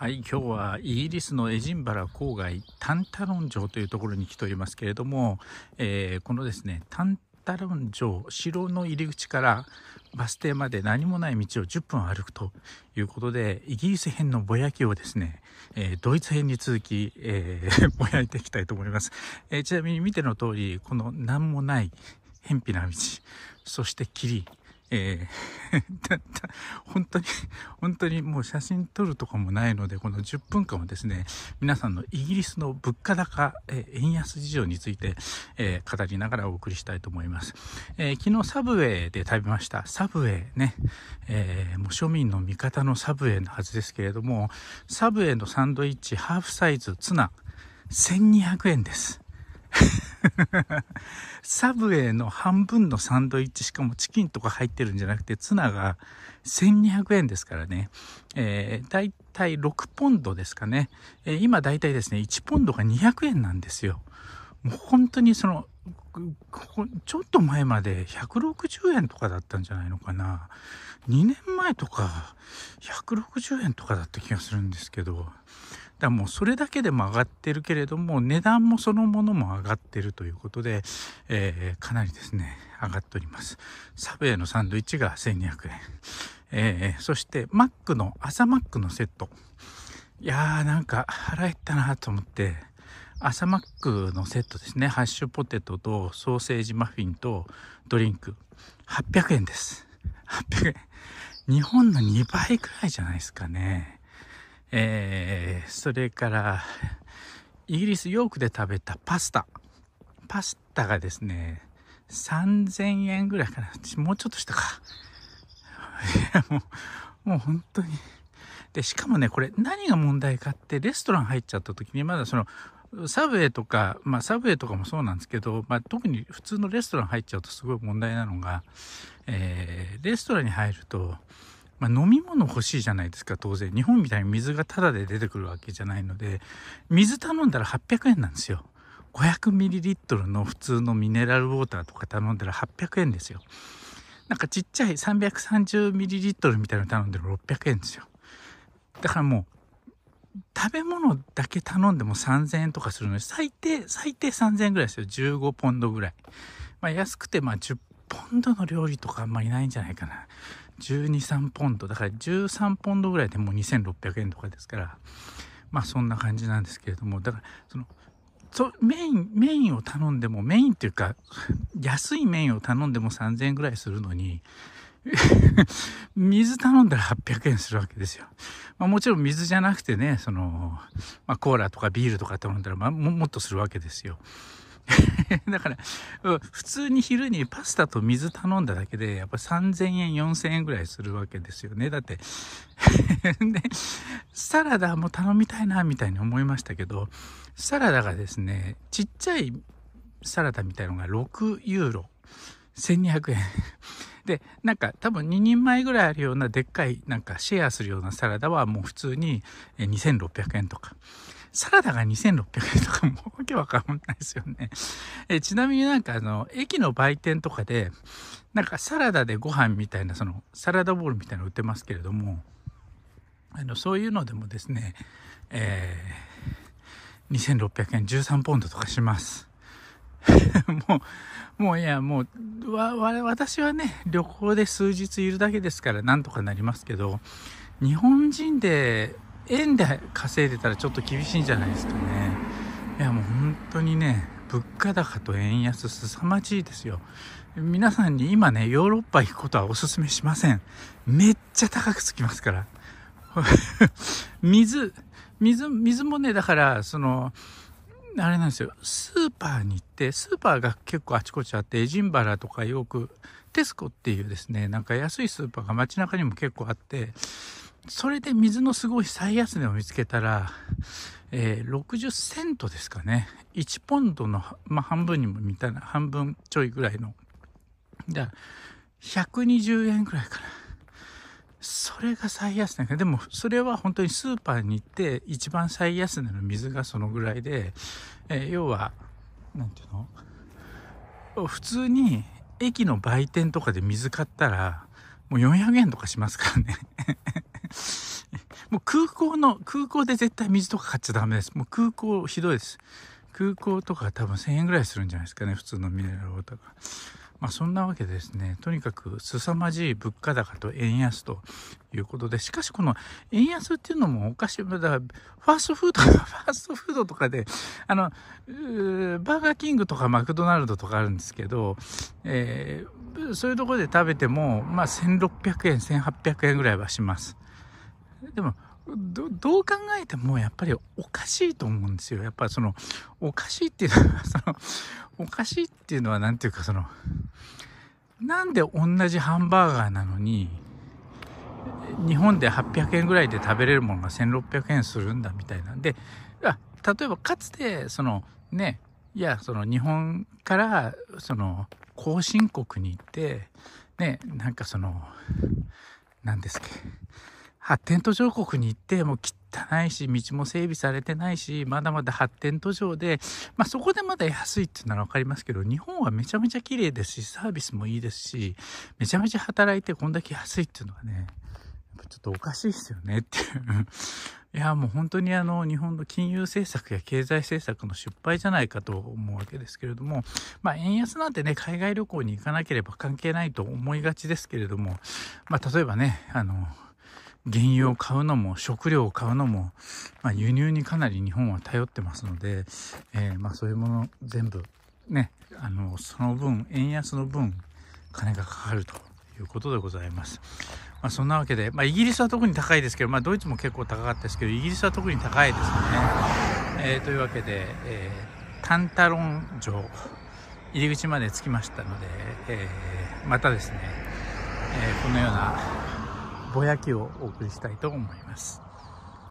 はい、今日はイギリスのエジンバラ郊外タンタロン城というところに来ておりますけれども、えー、このですねタンタロン城城の入り口からバス停まで何もない道を10分歩くということでイギリス編のぼやきをですね、えー、ドイツ編に続き、えー、ぼやいていきたいと思います、えちなみに見ての通りこの何もない偏僻な道そして霧えー 本当に、本当にもう写真撮るとかもないので、この10分間はですね、皆さんのイギリスの物価高、えー、円安事情について、えー、語りながらお送りしたいと思います。えー、昨日サブウェイで食べました。サブウェイね、えもう庶民の味方のサブウェイのはずですけれども、サブウェイのサンドイッチハーフサイズツナ1200円です。サブウェイの半分のサンドイッチしかもチキンとか入ってるんじゃなくてツナが1200円ですからね、えー、だいたい6ポンドですかね、えー、今だいたいですね1ポンドが200円なんですよもう本当にそのちょっと前まで160円とかだったんじゃないのかな2年前とか160円とかだった気がするんですけどだもうそれだけでも上がってるけれども値段もそのものも上がってるということで、えー、かなりですね上がっておりますサブウェイのサンドイッチが1200円、えー、そしてマックの朝マックのセットいやーなんか腹減ったなと思って朝マックのセットですねハッシュポテトとソーセージマフィンとドリンク800円です800円日本の2倍くらいじゃないですかねえー、それからイギリスヨークで食べたパスタパスタがですね3000円ぐらいかなもうちょっとしたか もうもう本当にでしかもねこれ何が問題かってレストラン入っちゃった時にまだそのサブウェイとか、まあ、サブウェイとかもそうなんですけど、まあ、特に普通のレストラン入っちゃうとすごい問題なのが、えー、レストランに入るとまあ、飲み物欲しいじゃないですか当然日本みたいに水がタダで出てくるわけじゃないので水頼んだら800円なんですよ 500ml の普通のミネラルウォーターとか頼んだら800円ですよなんかちっちゃい 330ml みたいなの頼んでも600円ですよだからもう食べ物だけ頼んでも3000円とかするのに最低最低3000円ぐらいですよ15ポンドぐらい、まあ、安くてまあ10ポンドの料理とかあんまりないんじゃないかな123ポンドだから13ポンドぐらいでもう2600円とかですからまあそんな感じなんですけれどもだからそのそメインメインを頼んでもメインっていうか安いメインを頼んでも3000円ぐらいするのに 水頼んだら800円するわけですよ。まあ、もちろん水じゃなくてね、その、まあ、コーラとかビールとか頼んだら、まあ、もっとするわけですよ。だから、普通に昼にパスタと水頼んだだけで、やっぱ3000円、4000円ぐらいするわけですよね。だって で、サラダも頼みたいな、みたいに思いましたけど、サラダがですね、ちっちゃいサラダみたいのが6ユーロ、1200円で、なんか多分2人前ぐらいあるようなでっかい、なんかシェアするようなサラダはもう普通に2600円とか。サラダが2600円とかもわけわかんないですよね。えちなみになんかあの、駅の売店とかで、なんかサラダでご飯みたいな、そのサラダボールみたいなの売ってますけれども、あの、そういうのでもですね、えー、2600円13ポンドとかします。もう、もういや、もう、わ、わ、私はね、旅行で数日いるだけですからなんとかなりますけど、日本人で、円で稼いでたらちょっと厳しいんじゃないですかね。いや、もう本当にね、物価高と円安凄まじいですよ。皆さんに今ね、ヨーロッパ行くことはお勧めしません。めっちゃ高くつきますから。水、水、水もね、だから、その、あれなんですよスーパーに行ってスーパーが結構あちこちあってエジンバラとかよくテスコっていうですねなんか安いスーパーが街中にも結構あってそれで水のすごい最安値を見つけたら、えー、60セントですかね1ポンドの、まあ、半分にも見たな半分ちょいぐらいのだから120円ぐらいかなそれが最安値か。でも、それは本当にスーパーに行って、一番最安値の水がそのぐらいで、えー、要は、なんていうの普通に駅の売店とかで水買ったら、もう400円とかしますからね もう空港の、空港で絶対水とか買っちゃダメです。もう空港ひどいです。空港とか多分1000円ぐらいするんじゃないですかね。普通のミネラルウォーターが。まあ、そんなわけでですね、とにかく凄まじい物価高と円安ということで、しかしこの円安っていうのもおかしい。だファーストフード、ファーストフードとかで、あの、バーガーキングとかマクドナルドとかあるんですけど、えー、そういうところで食べても、まあ、1600円、1800円ぐらいはします。でも、どう考えてもやっぱりおかしいと思うんですよ。やっぱそのおかしいっていうのは そのおかしいっていうのは何ていうかそのなんで同じハンバーガーなのに日本で800円ぐらいで食べれるものが1600円するんだみたいなんであ例えばかつてそのねいやその日本からその後進国に行ってねなんかその何ですか発展途上国に行ってもう汚いし道も整備されてないしまだまだ発展途上で、まあ、そこでまだ安いっていうなら分かりますけど日本はめちゃめちゃ綺麗ですしサービスもいいですしめちゃめちゃ働いてこんだけ安いっていうのはねちょっとおかしいですよねっていう いやもう本当にあの日本の金融政策や経済政策の失敗じゃないかと思うわけですけれども、まあ、円安なんてね海外旅行に行かなければ関係ないと思いがちですけれども、まあ、例えばねあの原油を買うのも食料を買うのも、まあ、輸入にかなり日本は頼ってますので、えー、まあ、そういうもの全部ねあのその分円安の分金がかかるということでございます。まあ、そんなわけで、まイギリスは特に高いですけど、まドイツも結構高かったですけどイギリスは特に高いですね。えー、というわけで、えー、タンタロン城入り口まで着きましたので、えまたですね、えこのようなぼやきをお送りしたいと思います。